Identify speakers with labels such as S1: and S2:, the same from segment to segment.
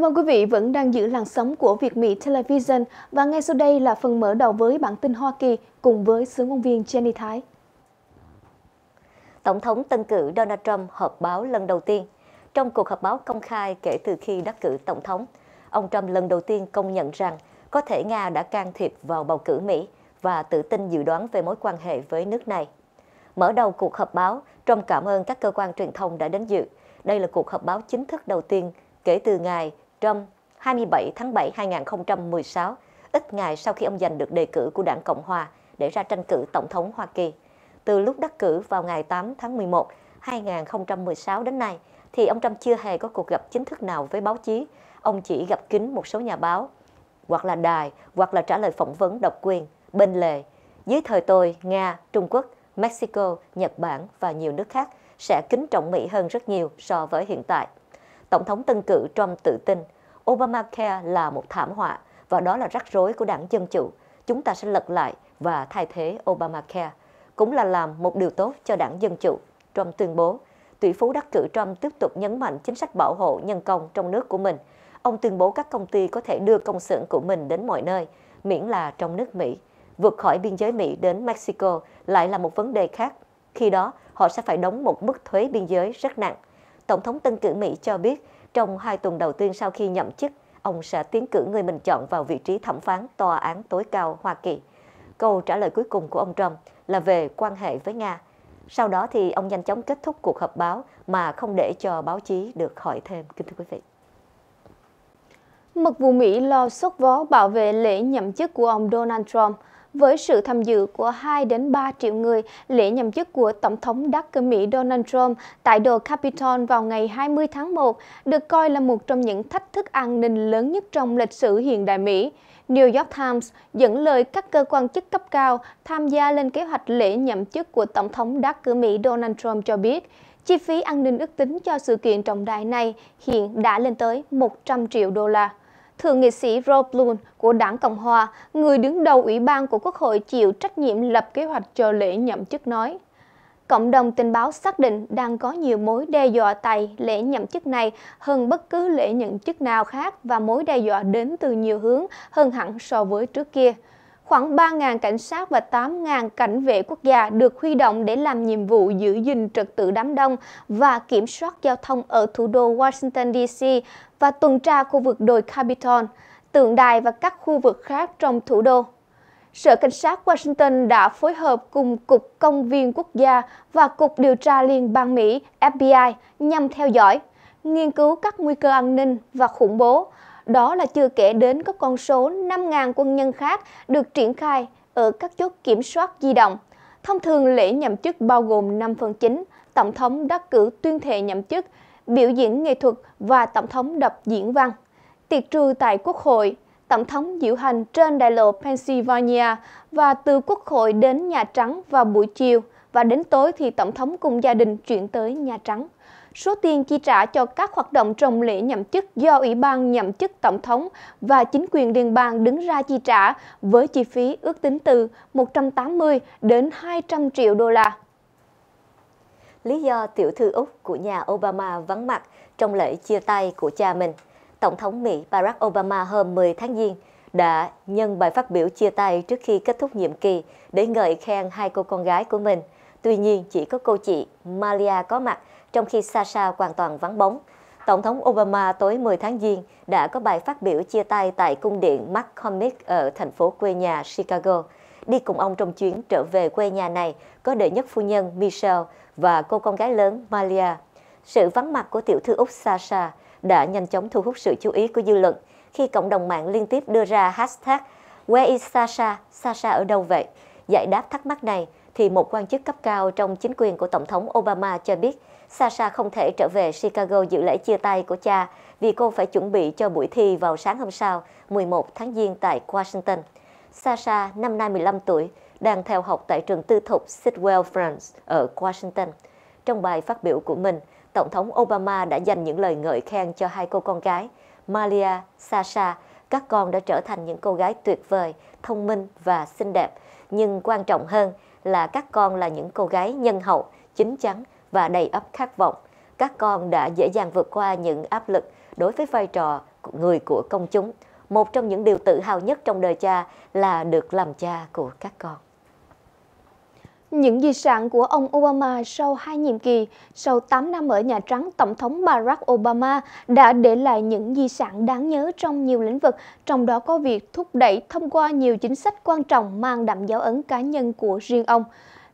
S1: Cảm ơn quý vị vẫn đang giữ làn sóng của Việt Mỹ Television và ngay sau đây là phần mở đầu với bản tin Hoa Kỳ
S2: cùng với sướng ngôn viên Jenny Thái. Tổng thống tân cử Donald Trump họp báo lần đầu tiên. Trong cuộc họp báo công khai kể từ khi đắc cử Tổng thống, ông Trump lần đầu tiên công nhận rằng có thể Nga đã can thiệp vào bầu cử Mỹ và tự tin dự đoán về mối quan hệ với nước này. Mở đầu cuộc họp báo, Trump cảm ơn các cơ quan truyền thông đã đến dự. Đây là cuộc họp báo chính thức đầu tiên kể từ ngày Trump 27 tháng 7 2016, ít ngày sau khi ông giành được đề cử của đảng Cộng Hòa để ra tranh cử Tổng thống Hoa Kỳ. Từ lúc đắc cử vào ngày 8 tháng 11, 2016 đến nay, thì ông Trump chưa hề có cuộc gặp chính thức nào với báo chí. Ông chỉ gặp kín một số nhà báo, hoặc là đài, hoặc là trả lời phỏng vấn độc quyền, bên lề. Dưới thời tôi, Nga, Trung Quốc, Mexico, Nhật Bản và nhiều nước khác sẽ kính trọng Mỹ hơn rất nhiều so với hiện tại. Tổng thống tân cử Trump tự tin Obamacare là một thảm họa và đó là rắc rối của đảng Dân Chủ. Chúng ta sẽ lật lại và thay thế Obamacare. Cũng là làm một điều tốt cho đảng Dân Chủ. Trump tuyên bố, tỷ phú đắc cử Trump tiếp tục nhấn mạnh chính sách bảo hộ nhân công trong nước của mình. Ông tuyên bố các công ty có thể đưa công xưởng của mình đến mọi nơi, miễn là trong nước Mỹ. Vượt khỏi biên giới Mỹ đến Mexico lại là một vấn đề khác. Khi đó, họ sẽ phải đóng một mức thuế biên giới rất nặng. Tổng thống tân cử Mỹ cho biết trong hai tuần đầu tiên sau khi nhậm chức, ông sẽ tiến cử người mình chọn vào vị trí thẩm phán tòa án tối cao Hoa Kỳ. Câu trả lời cuối cùng của ông Trump là về quan hệ với Nga. Sau đó thì ông nhanh chóng kết thúc cuộc họp báo mà không để cho báo chí được hỏi thêm, kính thưa quý vị.
S1: Mật vụ Mỹ lo xuất vó bảo vệ lễ nhậm chức của ông Donald Trump – với sự tham dự của 2 đến 3 triệu người, lễ nhậm chức của Tổng thống Đắc cử Mỹ Donald Trump tại đồ Capitol vào ngày 20 tháng 1 được coi là một trong những thách thức an ninh lớn nhất trong lịch sử hiện đại Mỹ. New York Times dẫn lời các cơ quan chức cấp cao tham gia lên kế hoạch lễ nhậm chức của Tổng thống đắc cử Mỹ Donald Trump cho biết, chi phí an ninh ước tính cho sự kiện trọng đại này hiện đã lên tới 100 triệu đô la thượng nghị sĩ Rob Blum của đảng Cộng Hòa, người đứng đầu Ủy ban của Quốc hội chịu trách nhiệm lập kế hoạch cho lễ nhậm chức nói. Cộng đồng tình báo xác định đang có nhiều mối đe dọa tại lễ nhậm chức này hơn bất cứ lễ nhậm chức nào khác và mối đe dọa đến từ nhiều hướng hơn hẳn so với trước kia khoảng 3.000 cảnh sát và 8.000 cảnh vệ quốc gia được huy động để làm nhiệm vụ giữ gìn trật tự đám đông và kiểm soát giao thông ở thủ đô Washington DC và tuần tra khu vực đồi Capitol, tượng đài và các khu vực khác trong thủ đô. Sở Cảnh sát Washington đã phối hợp cùng Cục Công viên Quốc gia và Cục Điều tra Liên bang Mỹ FBI nhằm theo dõi, nghiên cứu các nguy cơ an ninh và khủng bố, đó là chưa kể đến các con số 5.000 quân nhân khác được triển khai ở các chốt kiểm soát di động. Thông thường lễ nhậm chức bao gồm 5 phần chính, Tổng thống đắc cử tuyên thệ nhậm chức, biểu diễn nghệ thuật và Tổng thống đọc diễn văn. Tiệc trưa tại Quốc hội, Tổng thống diễu hành trên đại lộ Pennsylvania và từ Quốc hội đến Nhà Trắng vào buổi chiều – và đến tối thì Tổng thống cùng gia đình chuyển tới nhà Trắng. Số tiền chi trả cho các hoạt động trồng lễ nhậm chức do Ủy ban nhậm chức Tổng thống và chính quyền liên bang đứng ra chi trả với chi phí ước tính từ 180 đến 200 triệu đô la.
S2: Lý do tiểu thư Úc của nhà Obama vắng mặt trong lễ chia tay của cha mình, Tổng thống Mỹ Barack Obama hôm 10 tháng Giêng đã nhân bài phát biểu chia tay trước khi kết thúc nhiệm kỳ để ngợi khen hai cô con gái của mình – Tuy nhiên, chỉ có cô chị Malia có mặt, trong khi Sasha hoàn toàn vắng bóng. Tổng thống Obama tối 10 tháng Giêng đã có bài phát biểu chia tay tại cung điện McCormick ở thành phố quê nhà Chicago. Đi cùng ông trong chuyến trở về quê nhà này có đệ nhất phu nhân Michelle và cô con gái lớn Malia. Sự vắng mặt của tiểu thư Úc Sasha đã nhanh chóng thu hút sự chú ý của dư luận khi cộng đồng mạng liên tiếp đưa ra hashtag Where is Sasha? Sasha ở đâu vậy? giải đáp thắc mắc này, thì một quan chức cấp cao trong chính quyền của Tổng thống Obama cho biết Sasha không thể trở về Chicago dự lễ chia tay của cha vì cô phải chuẩn bị cho buổi thi vào sáng hôm sau 11 tháng Giêng tại Washington. Sasha, năm nay 15 tuổi, đang theo học tại trường tư thục Sidwell Friends ở Washington. Trong bài phát biểu của mình, Tổng thống Obama đã dành những lời ngợi khen cho hai cô con gái, Malia, Sasha. Các con đã trở thành những cô gái tuyệt vời, thông minh và xinh đẹp, nhưng quan trọng hơn là các con là những cô gái nhân hậu, chính chắn và đầy ấp khát vọng. Các con đã dễ dàng vượt qua những áp lực đối với vai trò người của công chúng. Một trong những điều tự hào nhất trong đời cha là được làm cha của các con.
S1: Những di sản của ông Obama sau hai nhiệm kỳ, sau 8 năm ở Nhà Trắng, Tổng thống Barack Obama đã để lại những di sản đáng nhớ trong nhiều lĩnh vực, trong đó có việc thúc đẩy thông qua nhiều chính sách quan trọng mang đậm dấu ấn cá nhân của riêng ông.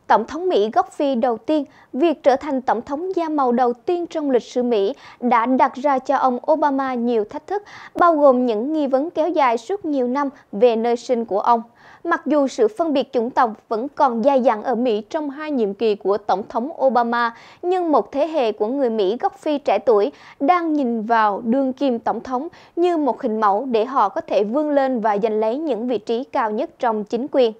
S1: Tổng thống Mỹ gốc Phi đầu tiên, việc trở thành tổng thống da màu đầu tiên trong lịch sử Mỹ đã đặt ra cho ông Obama nhiều thách thức, bao gồm những nghi vấn kéo dài suốt nhiều năm về nơi sinh của ông mặc dù sự phân biệt chủng tộc vẫn còn dai dẳng ở Mỹ trong hai nhiệm kỳ của Tổng thống Obama, nhưng một thế hệ của người Mỹ gốc Phi trẻ tuổi đang nhìn vào đương kim Tổng thống như một hình mẫu để họ có thể vươn lên và giành lấy những vị trí cao nhất trong chính quyền.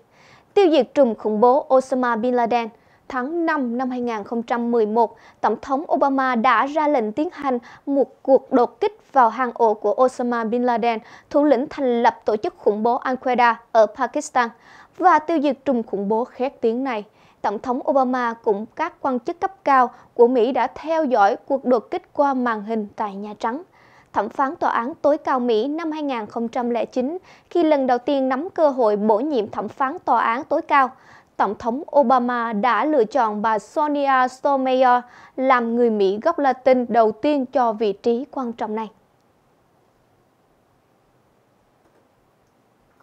S1: Tiêu diệt trùm khủng bố Osama Bin Laden – tháng 5 năm 2011, Tổng thống Obama đã ra lệnh tiến hành một cuộc đột kích vào hang ổ của Osama Bin Laden, thủ lĩnh thành lập tổ chức khủng bố Al-Qaeda ở Pakistan, và tiêu diệt trùm khủng bố khét tiếng này. Tổng thống Obama cùng các quan chức cấp cao của Mỹ đã theo dõi cuộc đột kích qua màn hình tại Nhà Trắng thẩm phán tòa án tối cao Mỹ năm 2009 khi lần đầu tiên nắm cơ hội bổ nhiệm thẩm phán tòa án tối cao. Tổng thống Obama đã lựa chọn bà Sonia Sotomayor làm người Mỹ gốc Latin đầu tiên cho vị trí quan trọng này.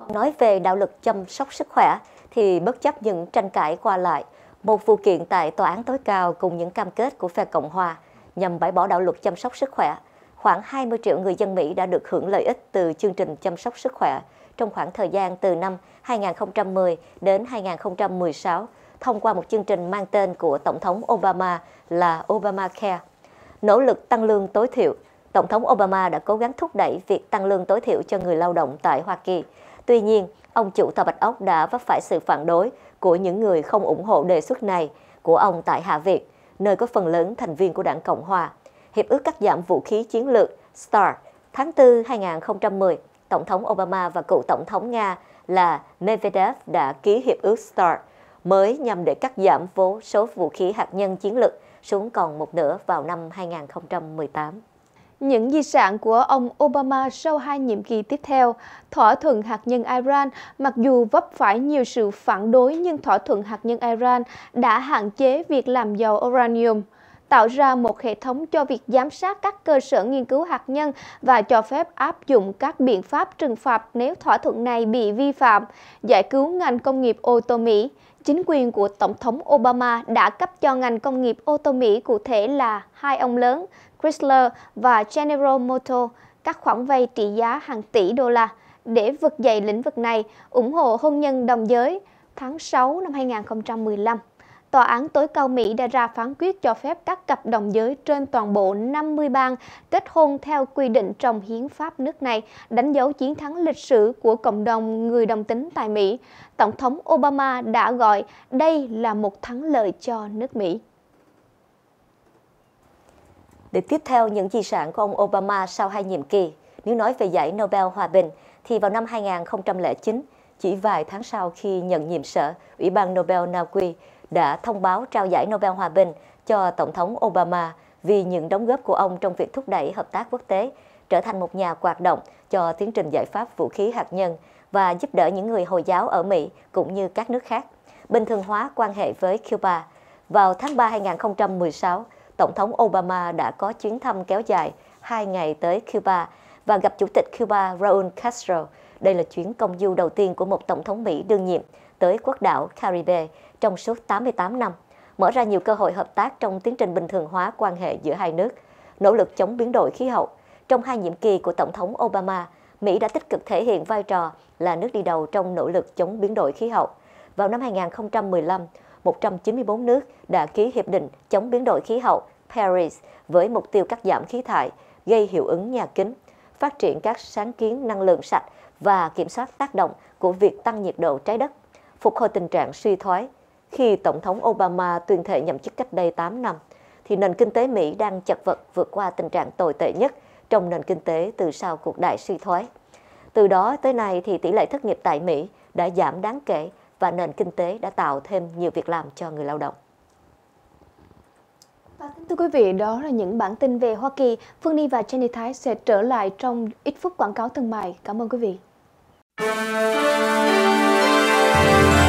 S2: nói về đạo lực chăm sóc sức khỏe thì bất chấp những tranh cãi qua lại, một vụ kiện tại tòa án tối cao cùng những cam kết của phe Cộng hòa nhằm bãi bỏ đạo luật chăm sóc sức khỏe, khoảng 20 triệu người dân Mỹ đã được hưởng lợi ích từ chương trình chăm sóc sức khỏe trong khoảng thời gian từ năm 2010 đến 2016 thông qua một chương trình mang tên của Tổng thống Obama là Obamacare. Nỗ lực tăng lương tối thiểu, Tổng thống Obama đã cố gắng thúc đẩy việc tăng lương tối thiểu cho người lao động tại Hoa Kỳ. Tuy nhiên, ông chủ Tòa Bạch Ốc đã vấp phải sự phản đối của những người không ủng hộ đề xuất này của ông tại Hạ Viện, nơi có phần lớn thành viên của đảng Cộng Hòa. Hiệp ước cắt giảm vũ khí chiến lược START tháng 4 2010 Tổng thống Obama và cựu Tổng thống Nga là Medvedev đã ký hiệp ước START mới nhằm để cắt giảm vô số vũ khí hạt nhân chiến lược xuống còn một nửa vào năm 2018.
S1: Những di sản của ông Obama sau hai nhiệm kỳ tiếp theo, thỏa thuận hạt nhân Iran, mặc dù vấp phải nhiều sự phản đối nhưng thỏa thuận hạt nhân Iran đã hạn chế việc làm giàu uranium – tạo ra một hệ thống cho việc giám sát các cơ sở nghiên cứu hạt nhân và cho phép áp dụng các biện pháp trừng phạt nếu thỏa thuận này bị vi phạm, giải cứu ngành công nghiệp ô tô Mỹ. Chính quyền của Tổng thống Obama đã cấp cho ngành công nghiệp ô tô Mỹ cụ thể là hai ông lớn Chrysler và General Motors các khoản vay trị giá hàng tỷ đô la để vực dậy lĩnh vực này, ủng hộ hôn nhân đồng giới tháng 6 năm 2015. Tòa án tối cao Mỹ đã ra phán quyết cho phép các cặp đồng giới trên toàn bộ 50 bang kết hôn theo quy định trong hiến pháp nước này, đánh dấu chiến thắng lịch sử của cộng đồng người đồng tính tại Mỹ. Tổng thống Obama đã gọi
S2: đây là một thắng lợi cho nước Mỹ. Để tiếp theo những di sản của ông Obama sau hai nhiệm kỳ, nếu nói về giải Nobel Hòa Bình, thì vào năm 2009, chỉ vài tháng sau khi nhận nhiệm sở, Ủy ban Nobel Na Uy đã thông báo trao giải Nobel Hòa bình cho Tổng thống Obama vì những đóng góp của ông trong việc thúc đẩy hợp tác quốc tế, trở thành một nhà hoạt động cho tiến trình giải pháp vũ khí hạt nhân và giúp đỡ những người Hồi giáo ở Mỹ cũng như các nước khác, bình thường hóa quan hệ với Cuba. Vào tháng 3 2016, Tổng thống Obama đã có chuyến thăm kéo dài hai ngày tới Cuba và gặp Chủ tịch Cuba Raúl Castro. Đây là chuyến công du đầu tiên của một Tổng thống Mỹ đương nhiệm tới quốc đảo Caribe trong suốt 88 năm, mở ra nhiều cơ hội hợp tác trong tiến trình bình thường hóa quan hệ giữa hai nước, nỗ lực chống biến đổi khí hậu. Trong hai nhiệm kỳ của Tổng thống Obama, Mỹ đã tích cực thể hiện vai trò là nước đi đầu trong nỗ lực chống biến đổi khí hậu. Vào năm 2015, 194 nước đã ký hiệp định chống biến đổi khí hậu Paris với mục tiêu cắt giảm khí thải, gây hiệu ứng nhà kính, phát triển các sáng kiến năng lượng sạch và kiểm soát tác động của việc tăng nhiệt độ trái đất, phục hồi tình trạng suy thoái, khi Tổng thống Obama tuyên thệ nhậm chức cách đây 8 năm, thì nền kinh tế Mỹ đang chật vật vượt qua tình trạng tồi tệ nhất trong nền kinh tế từ sau cuộc đại suy thoái. Từ đó tới nay thì tỷ lệ thất nghiệp tại Mỹ đã giảm đáng kể và nền kinh tế đã tạo thêm nhiều việc làm cho người lao động. Vâng, thưa quý vị, đó là
S1: những bản tin về Hoa Kỳ. Phương Ni và Jenny Thái sẽ trở lại trong ít phút quảng cáo thương mại. Cảm ơn quý vị.